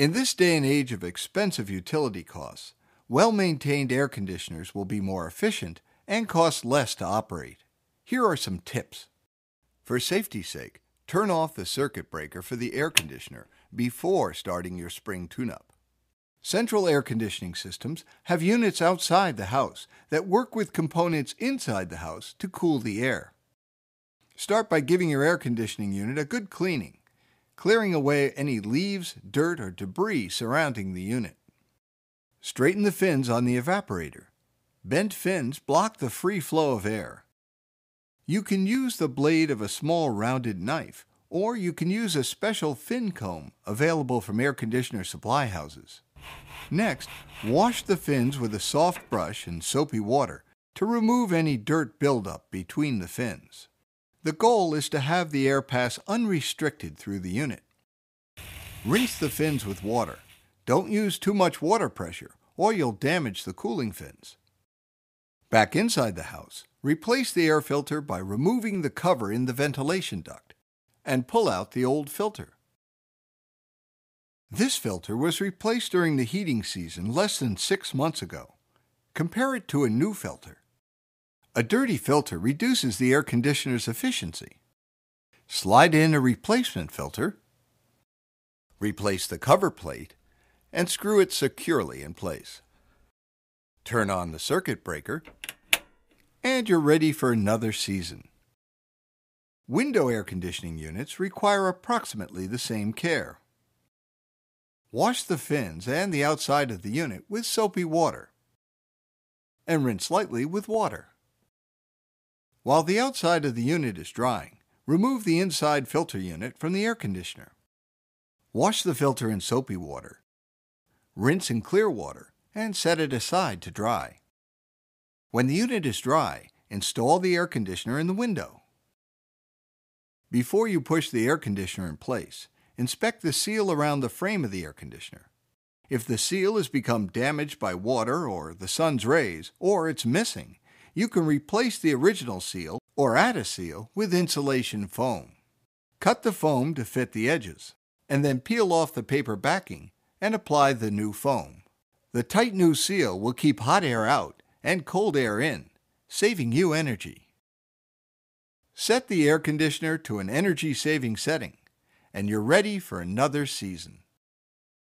In this day and age of expensive utility costs, well maintained air conditioners will be more efficient and cost less to operate. Here are some tips. For safety's sake, turn off the circuit breaker for the air conditioner before starting your spring tune up. Central air conditioning systems have units outside the house that work with components inside the house to cool the air. Start by giving your air conditioning unit a good cleaning clearing away any leaves, dirt, or debris surrounding the unit. Straighten the fins on the evaporator. Bent fins block the free flow of air. You can use the blade of a small rounded knife, or you can use a special fin comb available from air conditioner supply houses. Next, wash the fins with a soft brush and soapy water to remove any dirt buildup between the fins. The goal is to have the air pass unrestricted through the unit. Rinse the fins with water. Don't use too much water pressure or you'll damage the cooling fins. Back inside the house, replace the air filter by removing the cover in the ventilation duct and pull out the old filter. This filter was replaced during the heating season less than six months ago. Compare it to a new filter. A dirty filter reduces the air conditioner's efficiency. Slide in a replacement filter, replace the cover plate, and screw it securely in place. Turn on the circuit breaker, and you're ready for another season. Window air conditioning units require approximately the same care. Wash the fins and the outside of the unit with soapy water, and rinse lightly with water. While the outside of the unit is drying, remove the inside filter unit from the air conditioner. Wash the filter in soapy water. Rinse in clear water and set it aside to dry. When the unit is dry, install the air conditioner in the window. Before you push the air conditioner in place, inspect the seal around the frame of the air conditioner. If the seal has become damaged by water or the sun's rays, or it's missing, you can replace the original seal or add a seal with insulation foam. Cut the foam to fit the edges, and then peel off the paper backing and apply the new foam. The tight new seal will keep hot air out and cold air in, saving you energy. Set the air conditioner to an energy saving setting, and you're ready for another season.